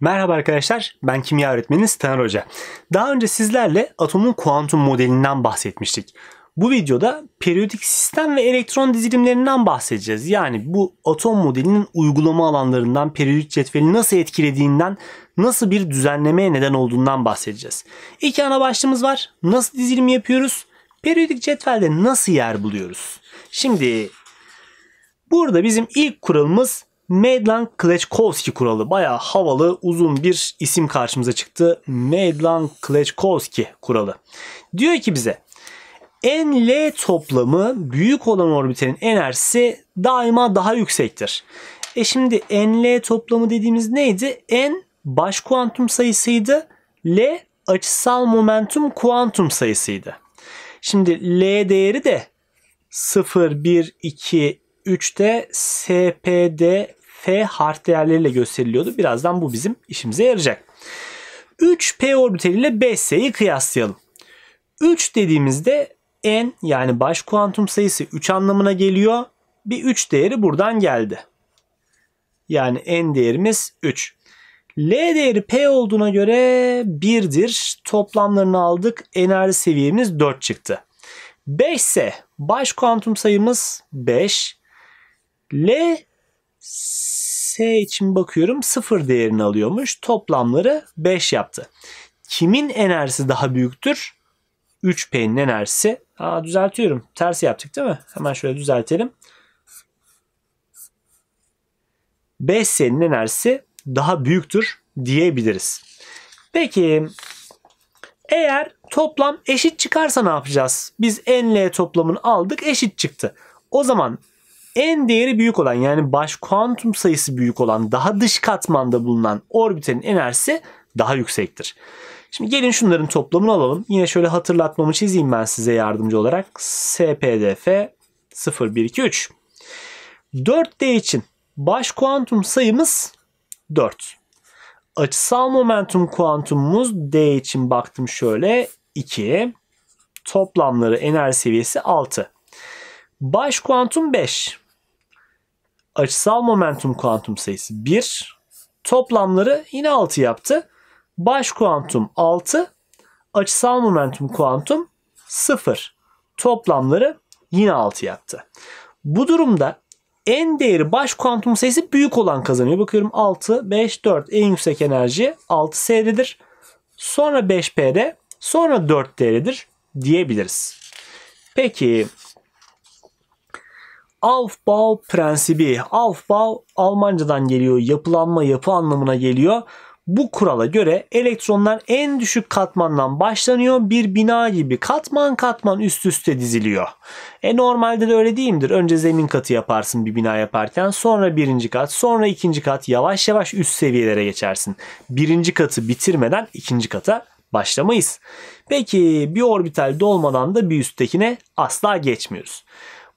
Merhaba arkadaşlar, ben kimya öğretmeniniz Taner Hoca. Daha önce sizlerle atomun kuantum modelinden bahsetmiştik. Bu videoda periyodik sistem ve elektron dizilimlerinden bahsedeceğiz. Yani bu atom modelinin uygulama alanlarından, periyodik cetveli nasıl etkilediğinden, nasıl bir düzenlemeye neden olduğundan bahsedeceğiz. İki ana başlığımız var. Nasıl dizilim yapıyoruz? Periyodik cetvelde nasıl yer buluyoruz? Şimdi burada bizim ilk kuralımız Medlan Kleczkowski kuralı. Baya havalı uzun bir isim karşımıza çıktı. Medlan Kleczkowski kuralı. Diyor ki bize en L toplamı büyük olan orbitenin enerjisi daima daha yüksektir. E şimdi en L toplamı dediğimiz neydi? En baş kuantum sayısıydı. L açısal momentum kuantum sayısıydı. Şimdi L değeri de 0, 1, 2, 3'te SPD F harf değerleriyle gösteriliyordu. Birazdan bu bizim işimize yarayacak. 3 P orbitaliyle 5S'yi kıyaslayalım. 3 dediğimizde n yani baş kuantum sayısı 3 anlamına geliyor. Bir 3 değeri buradan geldi. Yani n değerimiz 3. L değeri P olduğuna göre 1'dir. Toplamlarını aldık. Enerji seviyemiz 4 çıktı. 5 ise baş kuantum sayımız 5. L S için bakıyorum 0 değerini alıyormuş. Toplamları 5 yaptı. Kimin enerjisi daha büyüktür? 3P'nin enerjisi. Aa, düzeltiyorum. Ters yaptık değil mi? Hemen şöyle düzeltelim. 5S'nin enerjisi daha büyüktür diyebiliriz. Peki eğer toplam eşit çıkarsa ne yapacağız? Biz N L toplamını aldık eşit çıktı. O zaman en değeri büyük olan yani baş kuantum sayısı büyük olan daha dış katmanda bulunan orbitenin enerjisi daha yüksektir. Şimdi gelin şunların toplamını alalım. Yine şöyle hatırlatmamı çizeyim ben size yardımcı olarak. SPDF 0, 1, 2, 3. 4D için baş kuantum sayımız 4. Açısal momentum kuantumumuz D için baktım şöyle 2. Toplamları enerji seviyesi 6. Baş kuantum 5. Açısal momentum kuantum sayısı 1. Toplamları yine 6 yaptı. Baş kuantum 6. Açısal momentum kuantum 0. Toplamları yine 6 yaptı. Bu durumda en değeri baş kuantum sayısı büyük olan kazanıyor. Bakıyorum 6, 5, 4 en yüksek enerji 6S'dedir. Sonra 5P'de sonra 4 değeridir diyebiliriz. Peki Aufbau prensibi. Aufbau Almancadan geliyor. Yapılanma, yapı anlamına geliyor. Bu kurala göre elektronlar en düşük katmandan başlanıyor. Bir bina gibi katman katman üst üste diziliyor. E normalde de öyle değil midir? Önce zemin katı yaparsın bir bina yaparken. Sonra birinci kat, sonra ikinci kat. Yavaş yavaş üst seviyelere geçersin. Birinci katı bitirmeden ikinci kata başlamayız. Peki bir orbital dolmadan da bir üsttekine asla geçmiyoruz.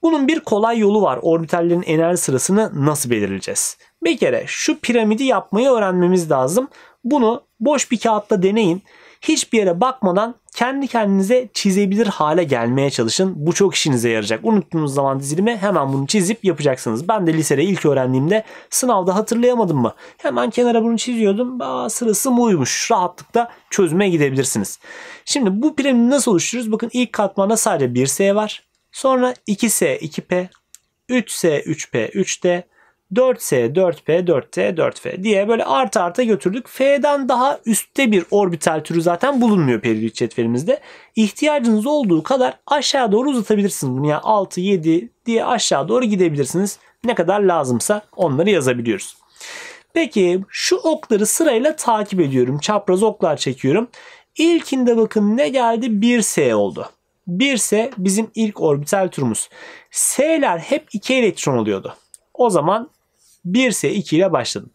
Bunun bir kolay yolu var. Orbitallerin enerji sırasını nasıl belirleyeceğiz? Bir kere şu piramidi yapmayı öğrenmemiz lazım. Bunu boş bir kağıtta deneyin. Hiçbir yere bakmadan kendi kendinize çizebilir hale gelmeye çalışın. Bu çok işinize yarayacak. Unuttuğunuz zaman dizilimi hemen bunu çizip yapacaksınız. Ben de lisede ilk öğrendiğimde sınavda hatırlayamadım mı? Hemen kenara bunu çiziyordum. Aa, sırası buymuş. Rahatlıkla çözüme gidebilirsiniz. Şimdi bu piramidi nasıl oluştururuz? Bakın ilk katmanda sadece bir S var. Sonra 2S 2P, 3S 3P 3D, 4S 4P 4T 4F diye böyle artı arta götürdük. F'den daha üstte bir orbital türü zaten bulunmuyor periyodik cetvelimizde. İhtiyacınız olduğu kadar aşağı doğru uzatabilirsiniz bunu. Yani 6 7 diye aşağı doğru gidebilirsiniz. Ne kadar lazımsa onları yazabiliyoruz. Peki şu okları sırayla takip ediyorum. Çapraz oklar çekiyorum. İlkinde bakın ne geldi? 1S oldu. 1 ise bizim ilk orbital turumuz. S'ler hep 2 elektron oluyordu. O zaman 1 ise 2 ile başladım.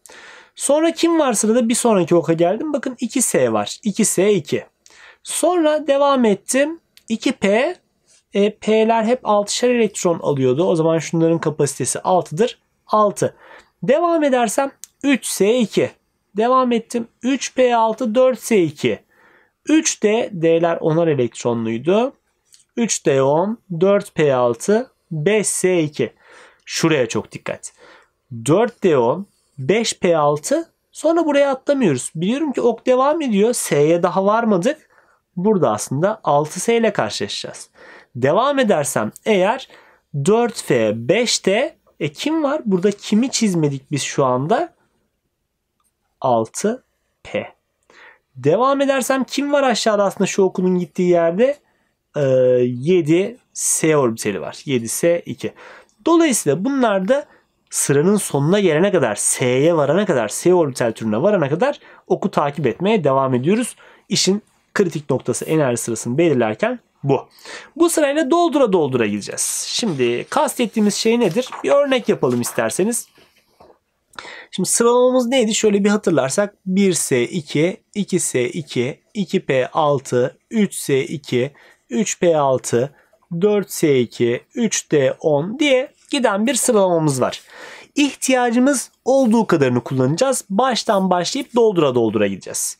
Sonra kim var sırada bir sonraki oka geldim. Bakın 2S var. 2S2. Sonra devam ettim. 2P. E, P'ler hep 6'şer elektron alıyordu. O zaman şunların kapasitesi 6'dır. 6. Devam edersem 3S2. Devam ettim. 3P6 4S2. 3D D'ler onar elektronluydu. 3D10, 4P6, 5S2. Şuraya çok dikkat. 4D10, 5P6 sonra buraya atlamıyoruz. Biliyorum ki ok devam ediyor. S'ye daha varmadık. Burada aslında 6S ile karşılaşacağız. Devam edersem eğer 4F, 5D e kim var? Burada kimi çizmedik biz şu anda? 6P. Devam edersem kim var aşağıda aslında şu okulun gittiği yerde? 7 e, S orbitali var. 7 S2. Dolayısıyla bunlar da sıranın sonuna gelene kadar S'ye varana kadar S orbital türüne varana kadar oku takip etmeye devam ediyoruz. İşin kritik noktası enerji sırasını belirlerken bu. Bu sırayla doldura doldura gideceğiz. Şimdi kastettiğimiz şey nedir? Bir örnek yapalım isterseniz. Şimdi sıralamamız neydi? Şöyle bir hatırlarsak 1S2, 2S2, 2P6, 3S2, 3P6, 4S2, 3D10 diye giden bir sıralamamız var. İhtiyacımız olduğu kadarını kullanacağız. Baştan başlayıp doldura doldura gideceğiz.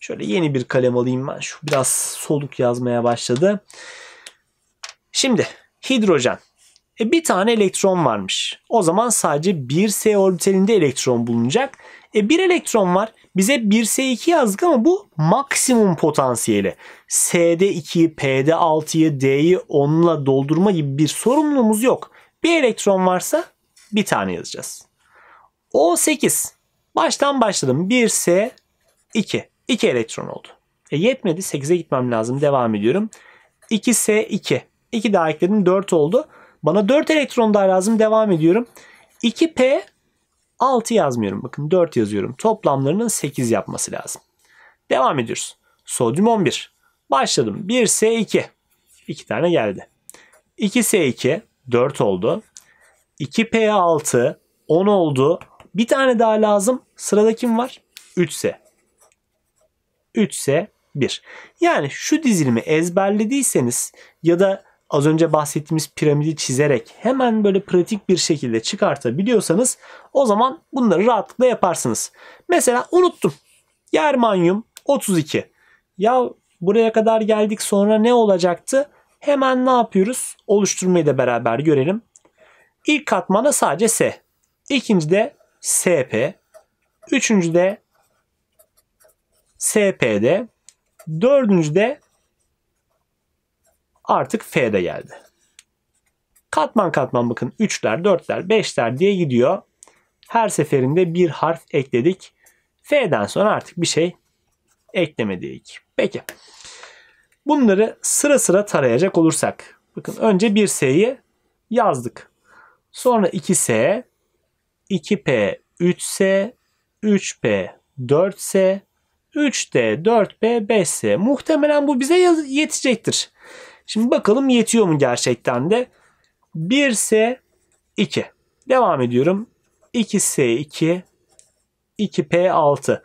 Şöyle yeni bir kalem alayım ben. Şu biraz soluk yazmaya başladı. Şimdi hidrojen. E, bir tane elektron varmış. O zaman sadece bir s orbitalinde elektron bulunacak. E bir elektron var. Bize 1s2 yazdık ama bu maksimum potansiyeli. S'de 2'yi, P'de 6'yı, D'yi 10'la doldurma gibi bir sorumluluğumuz yok. Bir elektron varsa bir tane yazacağız. O8. Baştan başladım. 1S 2. 2 elektron oldu. E yetmedi. 8'e gitmem lazım. Devam ediyorum. 2S2. 2 daha ekledim. 4 oldu. Bana 4 elektron daha lazım. Devam ediyorum. 2P 6 yazmıyorum. Bakın 4 yazıyorum. Toplamlarının 8 yapması lazım. Devam ediyoruz. Sodyum 11. Başladım. 1S2. 2 tane geldi. 2S2 4 oldu. 2P6 10 oldu. Bir tane daha lazım. Sırada kim var? 3S. 3S 1. Yani şu dizilimi ezberlediyseniz ya da az önce bahsettiğimiz piramidi çizerek hemen böyle pratik bir şekilde çıkartabiliyorsanız o zaman bunları rahatlıkla yaparsınız. Mesela unuttum. Germanyum 32. Ya buraya kadar geldik sonra ne olacaktı? Hemen ne yapıyoruz? Oluşturmayı da beraber görelim. İlk katmanda sadece S. İkinci de SP. Üçüncü de SP'de. Dördüncü de Artık de geldi. Katman katman bakın 3'ler, 4'ler, 5'ler diye gidiyor. Her seferinde bir harf ekledik. F'den sonra artık bir şey eklemedik. Peki. Bunları sıra sıra tarayacak olursak. Bakın önce 1S'yi yazdık. Sonra 2S, 2P, 3S, 3P, 4S, 3D, 4B, 5S. Muhtemelen bu bize yetecektir. Şimdi bakalım yetiyor mu gerçekten de. 1S 2. Devam ediyorum. 2S2 2P6.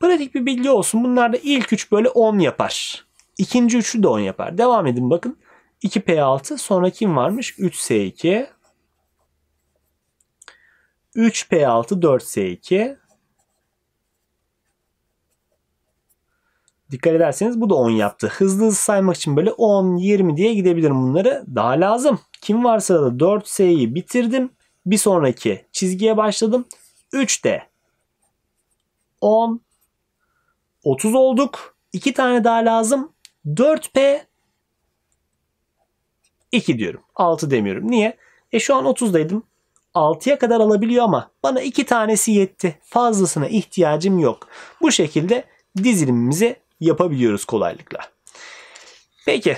Pratik bir bilgi olsun. bunlar da ilk 3 böyle 10 yapar. İkinci üçü de 10 yapar. Devam edin bakın. 2P6 sonra kim varmış? 3S2 3P6 4S2 Dikkat ederseniz bu da 10 yaptı. Hızlı hızlı saymak için böyle 10, 20 diye gidebilirim bunları. Daha lazım. Kim varsa da 4S'yi bitirdim. Bir sonraki çizgiye başladım. 3D. 10. 30 olduk. 2 tane daha lazım. 4P 2 diyorum. 6 demiyorum. Niye? E şu an 30'daydım. 6'ya kadar alabiliyor ama bana 2 tanesi yetti. Fazlasına ihtiyacım yok. Bu şekilde dizilimimizi yapabiliyoruz kolaylıkla. Peki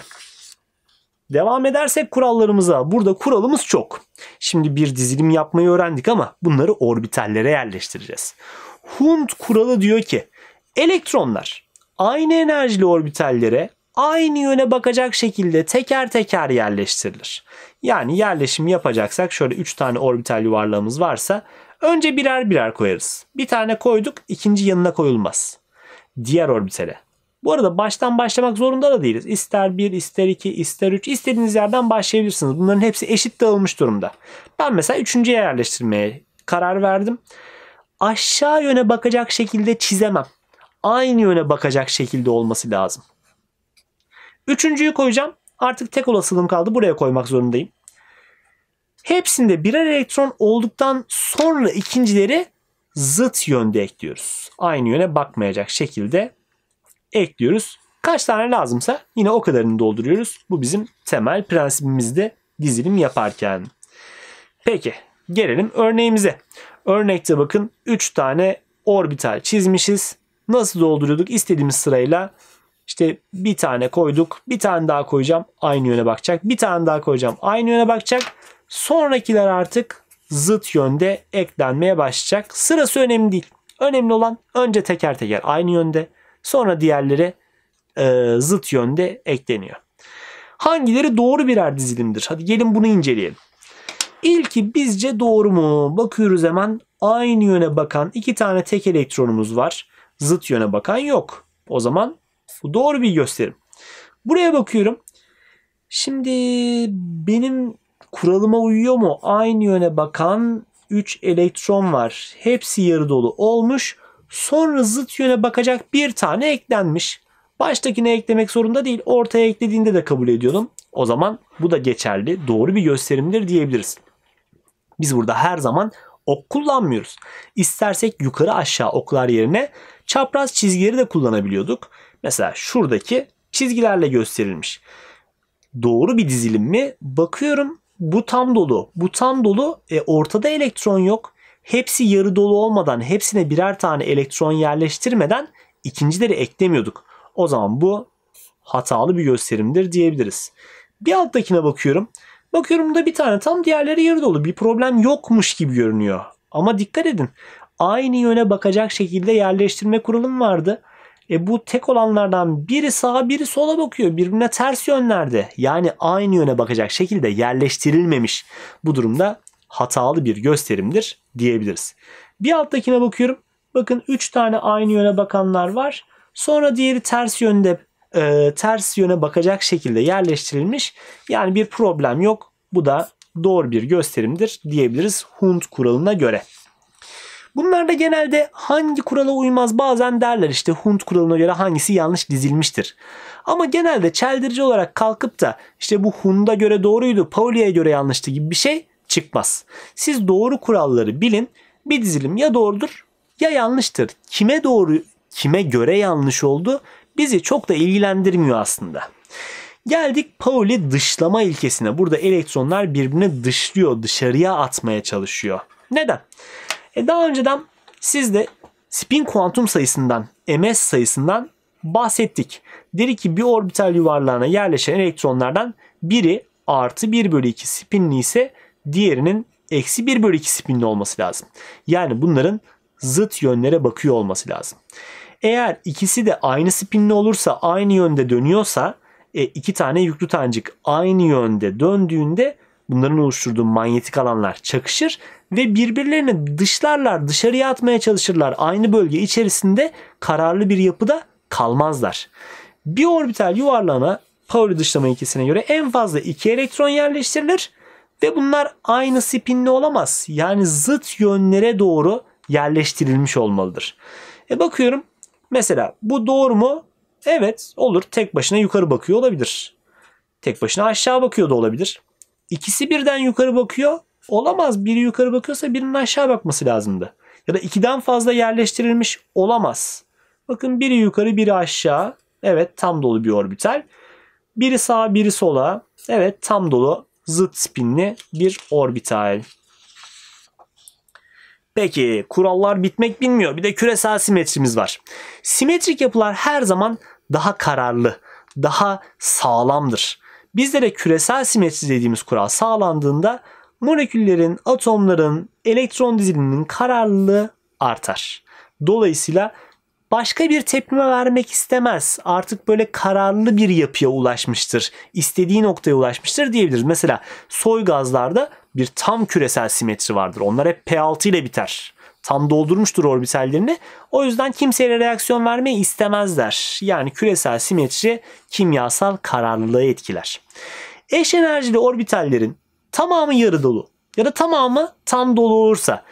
Devam edersek kurallarımıza. Burada kuralımız çok. Şimdi bir dizilim yapmayı öğrendik ama bunları orbitallere yerleştireceğiz. Hund kuralı diyor ki elektronlar aynı enerjili orbitallere aynı yöne bakacak şekilde teker teker yerleştirilir. Yani yerleşim yapacaksak şöyle 3 tane orbital yuvarlağımız varsa önce birer birer koyarız. Bir tane koyduk ikinci yanına koyulmaz. Diğer orbitale bu arada baştan başlamak zorunda da değiliz. İster 1, ister 2, ister 3 istediğiniz yerden başlayabilirsiniz. Bunların hepsi eşit dağılmış durumda. Ben mesela üçüncüye yerleştirmeye karar verdim. Aşağı yöne bakacak şekilde çizemem. Aynı yöne bakacak şekilde olması lazım. Üçüncüyü koyacağım. Artık tek olasılığım kaldı. Buraya koymak zorundayım. Hepsinde birer elektron olduktan sonra ikincileri zıt yönde ekliyoruz. Aynı yöne bakmayacak şekilde ekliyoruz. Kaç tane lazımsa yine o kadarını dolduruyoruz. Bu bizim temel prensibimizde dizilim yaparken. Peki gelelim örneğimize. Örnekte bakın 3 tane orbital çizmişiz. Nasıl dolduruyorduk? İstediğimiz sırayla işte bir tane koyduk. Bir tane daha koyacağım. Aynı yöne bakacak. Bir tane daha koyacağım. Aynı yöne bakacak. Sonrakiler artık zıt yönde eklenmeye başlayacak. Sırası önemli değil. Önemli olan önce teker teker aynı yönde Sonra diğerleri e, zıt yönde ekleniyor. Hangileri doğru birer dizilimdir? Hadi gelin bunu inceleyelim. İlki bizce doğru mu? Bakıyoruz hemen. Aynı yöne bakan iki tane tek elektronumuz var. Zıt yöne bakan yok. O zaman bu doğru bir gösterim. Buraya bakıyorum. Şimdi benim kuralıma uyuyor mu? Aynı yöne bakan 3 elektron var. Hepsi yarı dolu olmuş. Sonra zıt yöne bakacak bir tane eklenmiş. Baştakine eklemek zorunda değil. Ortaya eklediğinde de kabul ediyorum. O zaman bu da geçerli. Doğru bir gösterimdir diyebiliriz. Biz burada her zaman ok kullanmıyoruz. İstersek yukarı aşağı oklar yerine çapraz çizgileri de kullanabiliyorduk. Mesela şuradaki çizgilerle gösterilmiş. Doğru bir dizilim mi? Bakıyorum bu tam dolu. Bu tam dolu. E, ortada elektron yok hepsi yarı dolu olmadan hepsine birer tane elektron yerleştirmeden ikincileri eklemiyorduk. O zaman bu hatalı bir gösterimdir diyebiliriz. Bir alttakine bakıyorum. Bakıyorum da bir tane tam diğerleri yarı dolu. Bir problem yokmuş gibi görünüyor. Ama dikkat edin. Aynı yöne bakacak şekilde yerleştirme kurulum vardı. E bu tek olanlardan biri sağa biri sola bakıyor. Birbirine ters yönlerde. Yani aynı yöne bakacak şekilde yerleştirilmemiş. Bu durumda hatalı bir gösterimdir diyebiliriz. Bir alttakine bakıyorum. Bakın 3 tane aynı yöne bakanlar var. Sonra diğeri ters yönde e, ters yöne bakacak şekilde yerleştirilmiş. Yani bir problem yok. Bu da doğru bir gösterimdir diyebiliriz Hunt kuralına göre. Bunlar da genelde hangi kurala uymaz bazen derler işte Hunt kuralına göre hangisi yanlış dizilmiştir. Ama genelde çeldirici olarak kalkıp da işte bu Hund'a göre doğruydu, Pauli'ye göre yanlıştı gibi bir şey çıkmaz. Siz doğru kuralları bilin. Bir dizilim ya doğrudur ya yanlıştır. Kime doğru, kime göre yanlış oldu bizi çok da ilgilendirmiyor aslında. Geldik Pauli dışlama ilkesine. Burada elektronlar birbirini dışlıyor, dışarıya atmaya çalışıyor. Neden? E daha önceden siz de spin kuantum sayısından, ms sayısından bahsettik. Dedi ki bir orbital yuvarlağına yerleşen elektronlardan biri artı 1 bölü 2 spinli ise diğerinin eksi 1 bölü 2 spinli olması lazım. Yani bunların zıt yönlere bakıyor olması lazım. Eğer ikisi de aynı spinli olursa aynı yönde dönüyorsa e, iki tane yüklü tanecik aynı yönde döndüğünde bunların oluşturduğu manyetik alanlar çakışır ve birbirlerini dışlarlar, dışarıya atmaya çalışırlar. Aynı bölge içerisinde kararlı bir yapıda kalmazlar. Bir orbital yuvarlana Pauli dışlama ilkesine göre en fazla 2 elektron yerleştirilir ve bunlar aynı spinli olamaz. Yani zıt yönlere doğru yerleştirilmiş olmalıdır. E bakıyorum mesela bu doğru mu? Evet olur. Tek başına yukarı bakıyor olabilir. Tek başına aşağı bakıyor da olabilir. İkisi birden yukarı bakıyor. Olamaz. Biri yukarı bakıyorsa birinin aşağı bakması lazımdı. Ya da ikiden fazla yerleştirilmiş olamaz. Bakın biri yukarı biri aşağı. Evet tam dolu bir orbital. Biri sağa biri sola. Evet tam dolu zıt spinli bir orbital. Peki kurallar bitmek bilmiyor. Bir de küresel simetrimiz var. Simetrik yapılar her zaman daha kararlı, daha sağlamdır. Bizde de küresel simetri dediğimiz kural sağlandığında moleküllerin, atomların, elektron diziliminin kararlılığı artar. Dolayısıyla başka bir tepkime vermek istemez. Artık böyle kararlı bir yapıya ulaşmıştır. İstediği noktaya ulaşmıştır diyebiliriz. Mesela soy gazlarda bir tam küresel simetri vardır. Onlar hep P6 ile biter. Tam doldurmuştur orbitallerini. O yüzden kimseye reaksiyon vermeyi istemezler. Yani küresel simetri kimyasal kararlılığı etkiler. Eş enerjili orbitallerin tamamı yarı dolu ya da tamamı tam dolu olursa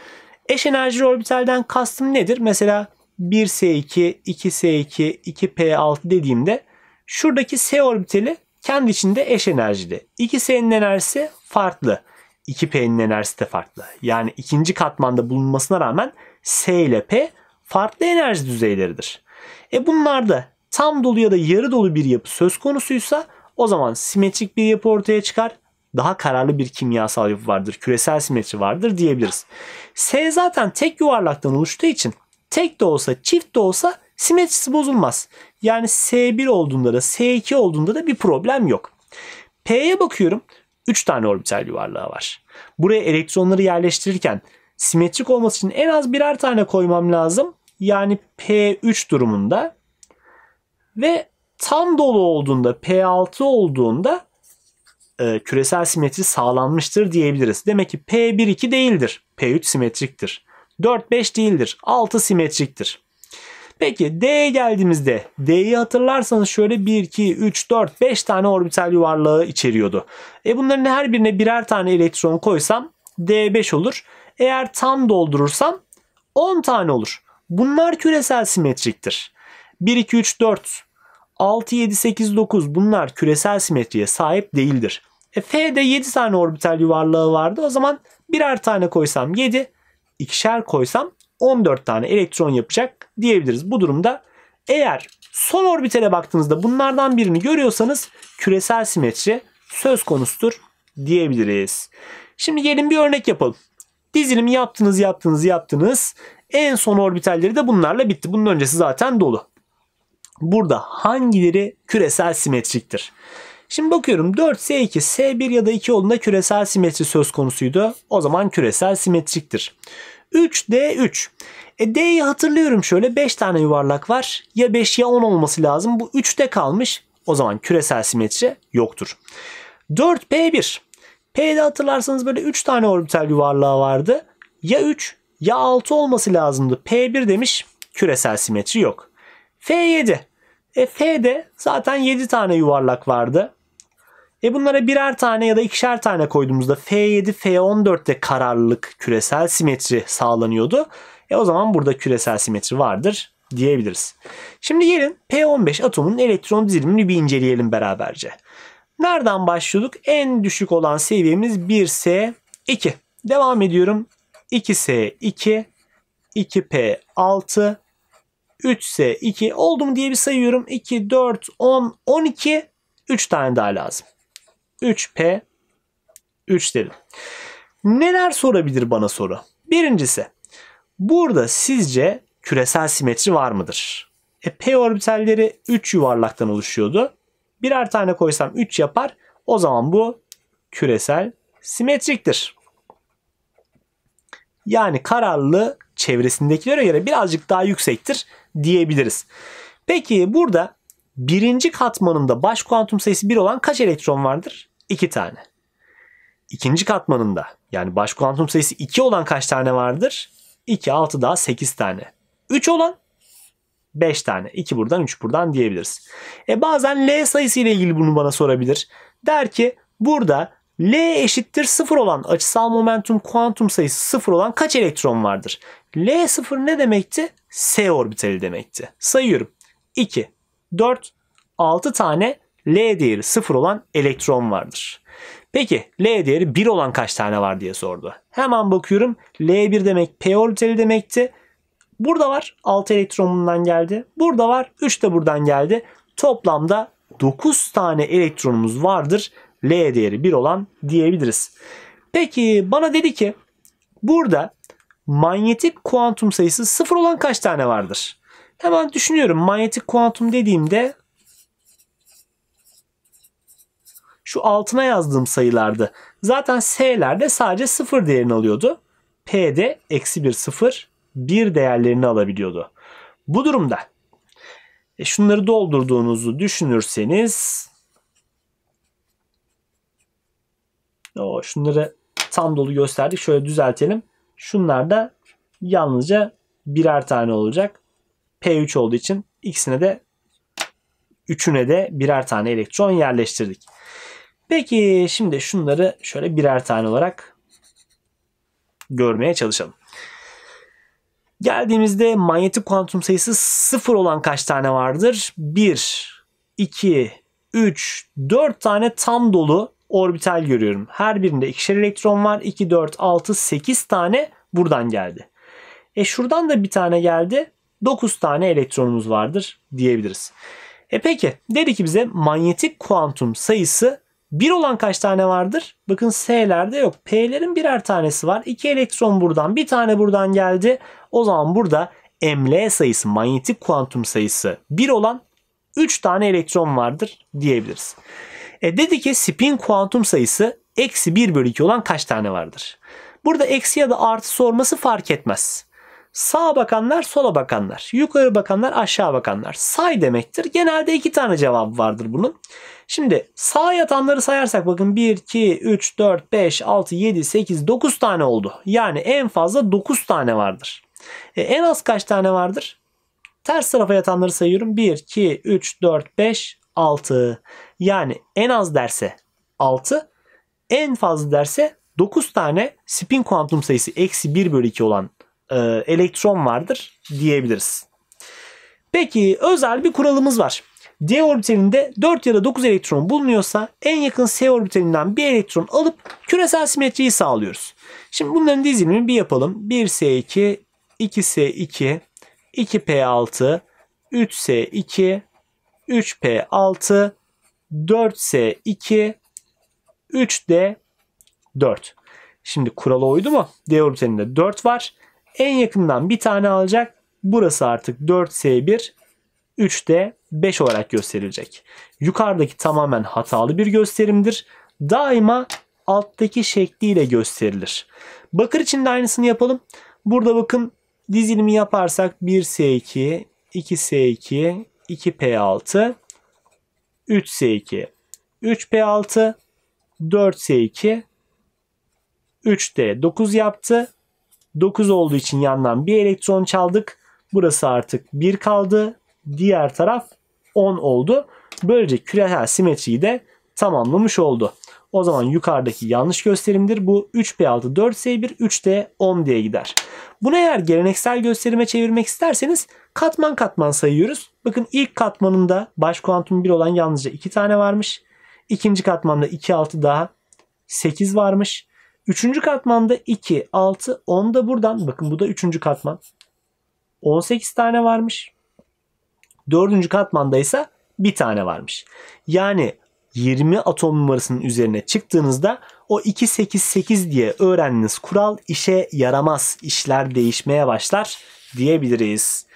eş enerjili orbitalden kastım nedir? Mesela 1s2, 2s2, 2p6 dediğimde şuradaki s orbitali kendi içinde eş enerjide. 2s'nin enerjisi farklı. 2p'nin enerjisi de farklı. Yani ikinci katmanda bulunmasına rağmen s ile p farklı enerji düzeyleridir. E bunlarda tam dolu ya da yarı dolu bir yapı söz konusuysa o zaman simetrik bir yapı ortaya çıkar. Daha kararlı bir kimyasal yapı vardır, küresel simetri vardır diyebiliriz. S zaten tek yuvarlaktan oluştuğu için Tek de olsa çift de olsa simetrisi bozulmaz. Yani S1 olduğunda da S2 olduğunda da bir problem yok. P'ye bakıyorum. 3 tane orbital yuvarlığı var. Buraya elektronları yerleştirirken simetrik olması için en az birer tane koymam lazım. Yani P3 durumunda ve tam dolu olduğunda P6 olduğunda e, küresel simetri sağlanmıştır diyebiliriz. Demek ki P1-2 değildir. P3 simetriktir. 4, 5 değildir. 6 simetriktir. Peki D'ye geldiğimizde D'yi hatırlarsanız şöyle 1, 2, 3, 4, 5 tane orbital yuvarlığı içeriyordu. E bunların her birine birer tane elektron koysam D5 olur. Eğer tam doldurursam 10 tane olur. Bunlar küresel simetriktir. 1, 2, 3, 4, 6, 7, 8, 9 bunlar küresel simetriye sahip değildir. E F'de 7 tane orbital yuvarlığı vardı. O zaman birer tane koysam 7, ikişer koysam 14 tane elektron yapacak diyebiliriz. Bu durumda eğer son orbitele baktığınızda bunlardan birini görüyorsanız küresel simetri söz konusudur diyebiliriz. Şimdi gelin bir örnek yapalım. Dizilimi yaptınız yaptınız yaptınız. En son orbitalleri de bunlarla bitti. Bunun öncesi zaten dolu. Burada hangileri küresel simetriktir? Şimdi bakıyorum 4S2, S1 ya da 2 olduğunda küresel simetri söz konusuydu. O zaman küresel simetriktir. 3D3. E D'yi hatırlıyorum şöyle 5 tane yuvarlak var. Ya 5 ya 10 olması lazım. Bu 3'te kalmış. O zaman küresel simetri yoktur. 4P1. P'de hatırlarsanız böyle 3 tane orbital yuvarlağı vardı. Ya 3 ya 6 olması lazımdı. P1 demiş küresel simetri yok. F7. E F'de zaten 7 tane yuvarlak vardı. E bunlara birer tane ya da ikişer tane koyduğumuzda F7, F14'te kararlılık, küresel simetri sağlanıyordu. E o zaman burada küresel simetri vardır diyebiliriz. Şimdi gelin P15 atomunun elektron dizilimini bir inceleyelim beraberce. Nereden başlıyorduk? En düşük olan seviyemiz 1S2. Devam ediyorum. 2S2, 2P6, 3S2 oldu mu diye bir sayıyorum. 2, 4, 10, 12, 3 tane daha lazım. 3P 3 derim. Neler sorabilir bana soru? Birincisi burada sizce küresel simetri var mıdır? E, P orbitalleri 3 yuvarlaktan oluşuyordu. Birer tane koysam 3 yapar. O zaman bu küresel simetriktir. Yani kararlı çevresindekilere göre birazcık daha yüksektir diyebiliriz. Peki burada birinci katmanında baş kuantum sayısı 1 olan kaç elektron vardır? 2 tane. İkinci katmanında yani baş kuantum sayısı 2 olan kaç tane vardır? 2, 6 daha 8 tane. 3 olan 5 tane. 2 buradan 3 buradan diyebiliriz. E bazen L sayısı ile ilgili bunu bana sorabilir. Der ki burada L eşittir 0 olan açısal momentum kuantum sayısı 0 olan kaç elektron vardır? L 0 ne demekti? S orbitali demekti. Sayıyorum. 2, 4, 6 tane L değeri 0 olan elektron vardır. Peki L değeri 1 olan kaç tane var diye sordu. Hemen bakıyorum. L1 demek P orbitali demekti. Burada var 6 elektronundan geldi. Burada var 3 de buradan geldi. Toplamda 9 tane elektronumuz vardır. L değeri 1 olan diyebiliriz. Peki bana dedi ki burada manyetik kuantum sayısı 0 olan kaç tane vardır? Hemen düşünüyorum. Manyetik kuantum dediğimde şu altına yazdığım sayılardı. Zaten S'lerde sadece 0 değerini alıyordu. P'de eksi 1 0 1 değerlerini alabiliyordu. Bu durumda e şunları doldurduğunuzu düşünürseniz o şunları tam dolu gösterdik. Şöyle düzeltelim. Şunlar da yalnızca birer tane olacak. P3 olduğu için ikisine de üçüne de birer tane elektron yerleştirdik. Peki şimdi şunları şöyle birer tane olarak görmeye çalışalım. Geldiğimizde manyetik kuantum sayısı 0 olan kaç tane vardır? 1, 2, 3, 4 tane tam dolu orbital görüyorum. Her birinde ikişer elektron var. 2, 4, 6, 8 tane buradan geldi. E şuradan da bir tane geldi. 9 tane elektronumuz vardır diyebiliriz. E peki dedi ki bize manyetik kuantum sayısı 1 olan kaç tane vardır? Bakın S'lerde yok. P'lerin birer tanesi var. 2 elektron buradan, bir tane buradan geldi. O zaman burada ML sayısı, manyetik kuantum sayısı 1 olan 3 tane elektron vardır diyebiliriz. E dedi ki spin kuantum sayısı eksi 1 bölü 2 olan kaç tane vardır? Burada eksi ya da artı sorması fark etmez. Sağa bakanlar, sola bakanlar. Yukarı bakanlar, aşağı bakanlar. Say demektir. Genelde iki tane cevap vardır bunun. Şimdi sağ yatanları sayarsak bakın 1, 2, 3, 4, 5, 6, 7, 8, 9 tane oldu. Yani en fazla 9 tane vardır. E, en az kaç tane vardır? Ters tarafa yatanları sayıyorum. 1, 2, 3, 4, 5, 6. Yani en az derse 6, en fazla derse 9 tane spin kuantum sayısı eksi 1 bölü 2 olan e, elektron vardır diyebiliriz. Peki özel bir kuralımız var. D orbitalinde 4 ya da 9 elektron bulunuyorsa en yakın S orbitalinden bir elektron alıp küresel simetriyi sağlıyoruz. Şimdi bunların dizilimini bir yapalım. 1S2, 2S2, 2P6, 3S2, 3P6, 4S2, 3D4. Şimdi kurala uydu mu? D orbitalinde 4 var. En yakından bir tane alacak. Burası artık 4S1, 3D4. 5 olarak gösterilecek. Yukarıdaki tamamen hatalı bir gösterimdir. Daima alttaki şekliyle gösterilir. Bakır için de aynısını yapalım. Burada bakın dizilimi yaparsak 1S2, 2S2, 2P6, 3S2, 3P6, 4S2, 3D 9 yaptı. 9 olduğu için yandan bir elektron çaldık. Burası artık 1 kaldı. Diğer taraf 10 oldu. Böylece küresel simetriyi de tamamlamış oldu. O zaman yukarıdaki yanlış gösterimdir. Bu 3P6 4S1 3D 10 diye gider. Bunu eğer geleneksel gösterime çevirmek isterseniz katman katman sayıyoruz. Bakın ilk katmanında baş kuantum 1 olan yalnızca 2 tane varmış. İkinci katmanda 2 6 daha 8 varmış. Üçüncü katmanda 2, 6, 10 da buradan. Bakın bu da üçüncü katman. 18 tane varmış. Dördüncü katmanda ise bir tane varmış. Yani 20 atom numarasının üzerine çıktığınızda o 288 diye öğrendiğiniz kural işe yaramaz. İşler değişmeye başlar diyebiliriz.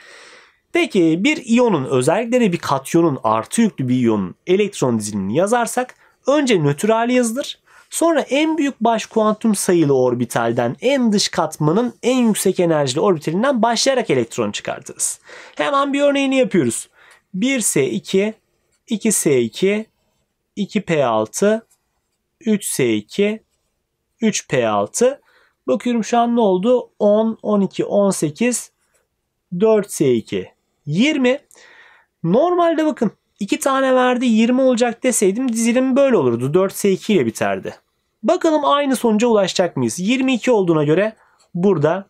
Peki bir iyonun özellikleri bir katyonun artı yüklü bir iyonun elektron dizilimini yazarsak önce nötr hali yazılır Sonra en büyük baş kuantum sayılı orbitalden en dış katmanın en yüksek enerjili orbitalinden başlayarak elektron çıkartırız. Hemen bir örneğini yapıyoruz. 1S2, 2S2, 2P6, 3S2, 3P6. Bakıyorum şu an ne oldu? 10, 12, 18, 4S2, 20. Normalde bakın 2 tane verdi 20 olacak deseydim dizilim böyle olurdu. 4S2 ile biterdi. Bakalım aynı sonuca ulaşacak mıyız? 22 olduğuna göre burada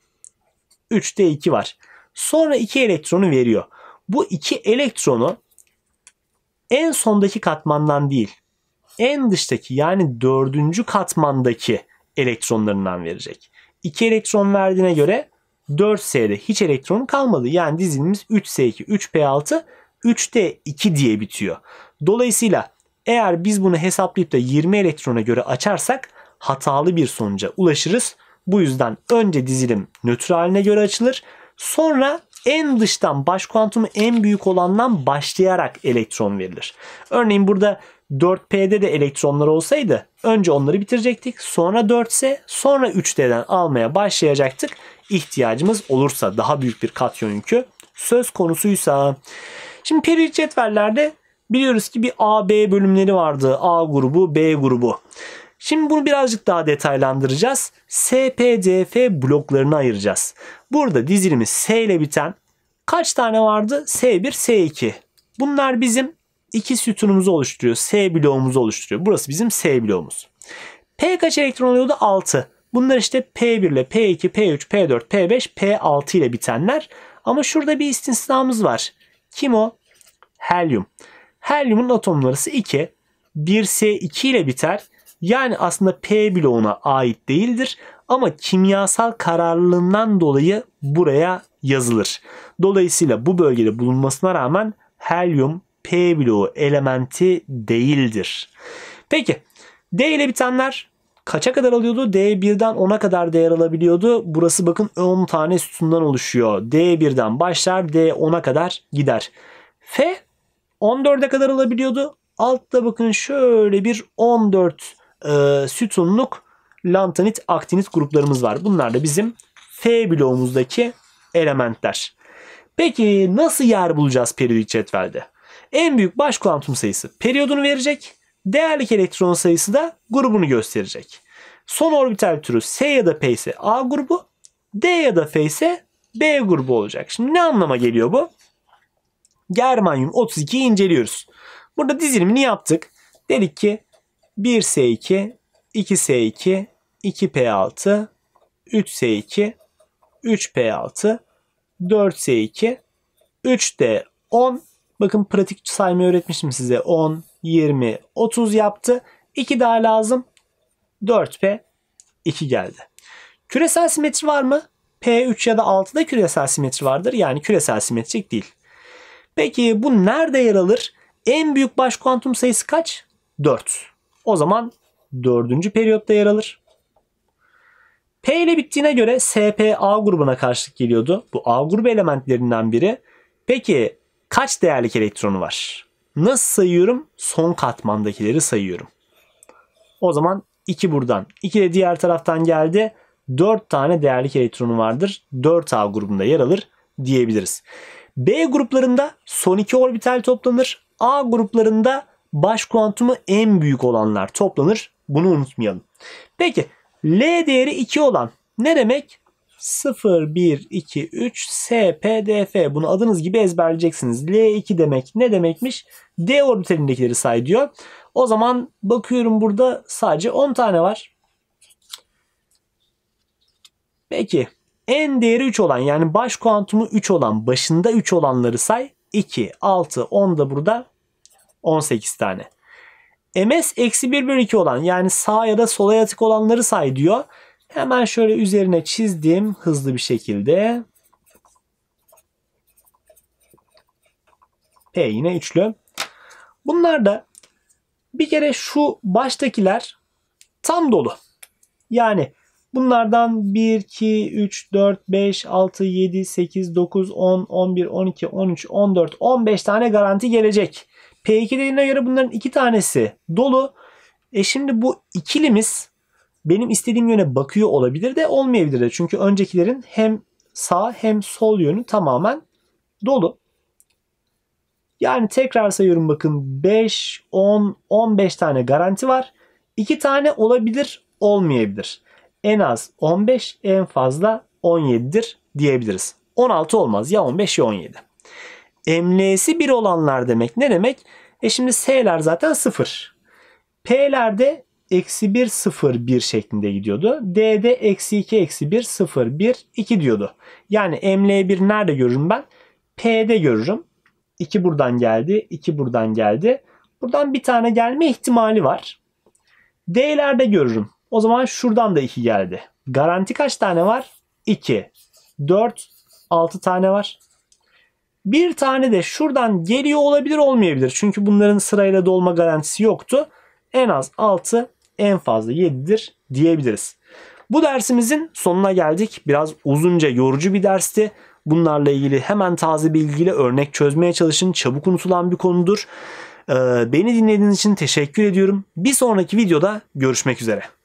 3D2 var. Sonra 2 elektronu veriyor. Bu 2 elektronu en sondaki katmandan değil en dıştaki yani dördüncü katmandaki elektronlarından verecek. 2 elektron verdiğine göre 4S'de hiç elektron kalmadı. Yani dizilimiz 3S2, 3P6 3'te 2 diye bitiyor. Dolayısıyla eğer biz bunu hesaplayıp da 20 elektrona göre açarsak hatalı bir sonuca ulaşırız. Bu yüzden önce dizilim nötr haline göre açılır. Sonra en dıştan baş kuantumu en büyük olandan başlayarak elektron verilir. Örneğin burada 4P'de de elektronlar olsaydı önce onları bitirecektik. Sonra 4S sonra 3D'den almaya başlayacaktık. İhtiyacımız olursa daha büyük bir katyon yükü söz konusuysa. Şimdi periyodik cetvellerde biliyoruz ki bir A, B bölümleri vardı. A grubu, B grubu. Şimdi bunu birazcık daha detaylandıracağız. SPDF bloklarını ayıracağız. Burada dizilimiz S ile biten kaç tane vardı? S1, S2. Bunlar bizim iki sütunumuzu oluşturuyor. S bloğumuzu oluşturuyor. Burası bizim S bloğumuz. P kaç elektron oluyordu? 6. Bunlar işte P1 ile P2, P3, P4, P5, P6 ile bitenler. Ama şurada bir istisnamız var. Kim o? helyum. Helyumun atom numarası 2. 1S2 ile biter. Yani aslında P bloğuna ait değildir ama kimyasal kararlılığından dolayı buraya yazılır. Dolayısıyla bu bölgede bulunmasına rağmen helyum P bloğu elementi değildir. Peki D ile bitenler kaça kadar alıyordu? D1'den 10'a kadar değer alabiliyordu. Burası bakın 10 tane sütundan oluşuyor. D1'den başlar D10'a kadar gider. F 14'e kadar alabiliyordu. Altta bakın şöyle bir 14 e, sütunluk lantanit aktinit gruplarımız var. Bunlar da bizim F bloğumuzdaki elementler. Peki nasıl yer bulacağız periyodik cetvelde? En büyük baş kuantum sayısı periyodunu verecek. Değerlik elektron sayısı da grubunu gösterecek. Son orbital türü S ya da P ise A grubu, D ya da F ise B grubu olacak. Şimdi ne anlama geliyor bu? germanyum 32'yi inceliyoruz. Burada dizilimini yaptık. Dedik ki 1S2, 2S2, 2P6, 3S2, 3P6, 4S2, 3D10. Bakın pratik sayma öğretmiştim size. 10, 20, 30 yaptı. 2 daha lazım. 4P 2 geldi. Küresel simetri var mı? P3 ya da 6'da küresel simetri vardır. Yani küresel simetrik değil. Peki bu nerede yer alır? En büyük baş kuantum sayısı kaç? 4. O zaman 4. periyotta yer alır. P ile bittiğine göre SP A grubuna karşılık geliyordu. Bu A grubu elementlerinden biri. Peki kaç değerlik elektronu var? Nasıl sayıyorum? Son katmandakileri sayıyorum. O zaman 2 buradan. 2 de diğer taraftan geldi. 4 tane değerlik elektronu vardır. 4A grubunda yer alır diyebiliriz. B gruplarında son iki orbital toplanır. A gruplarında baş kuantumu en büyük olanlar toplanır. Bunu unutmayalım. Peki L değeri 2 olan ne demek? 0, 1, 2, 3, S, P, D, F. Bunu adınız gibi ezberleyeceksiniz. L2 demek ne demekmiş? D orbitalindekileri say diyor. O zaman bakıyorum burada sadece 10 tane var. Peki en değeri 3 olan yani baş kuantumu 3 olan başında 3 olanları say. 2, 6, 10 da burada 18 tane. MS eksi 1 bölü 2 olan yani sağ ya da sola yatık olanları say diyor. Hemen şöyle üzerine çizdim hızlı bir şekilde. P yine üçlü. Bunlar da bir kere şu baştakiler tam dolu. Yani Bunlardan 1, 2, 3, 4, 5, 6, 7, 8, 9, 10, 11, 12, 13, 14, 15 tane garanti gelecek. P2 dediğine göre bunların iki tanesi dolu. E şimdi bu ikilimiz benim istediğim yöne bakıyor olabilir de olmayabilir de. Çünkü öncekilerin hem sağ hem sol yönü tamamen dolu. Yani tekrar sayıyorum bakın 5, 10, 15 tane garanti var. 2 tane olabilir olmayabilir en az 15 en fazla 17'dir diyebiliriz. 16 olmaz ya 15 ya 17. Emniyesi 1 olanlar demek ne demek? E şimdi S'ler zaten 0. P'ler de eksi 1 0 1 şeklinde gidiyordu. D'de eksi 2 eksi 1 0 1 2 diyordu. Yani emleğe 1 nerede görürüm ben? P'de görürüm. 2 buradan geldi, 2 buradan geldi. Buradan bir tane gelme ihtimali var. D'lerde görürüm. O zaman şuradan da 2 geldi. Garanti kaç tane var? 2, 4, 6 tane var. Bir tane de şuradan geliyor olabilir olmayabilir. Çünkü bunların sırayla dolma garantisi yoktu. En az 6 en fazla 7'dir diyebiliriz. Bu dersimizin sonuna geldik. Biraz uzunca yorucu bir dersti. Bunlarla ilgili hemen taze bilgiyle örnek çözmeye çalışın. Çabuk unutulan bir konudur. Ee, beni dinlediğiniz için teşekkür ediyorum. Bir sonraki videoda görüşmek üzere.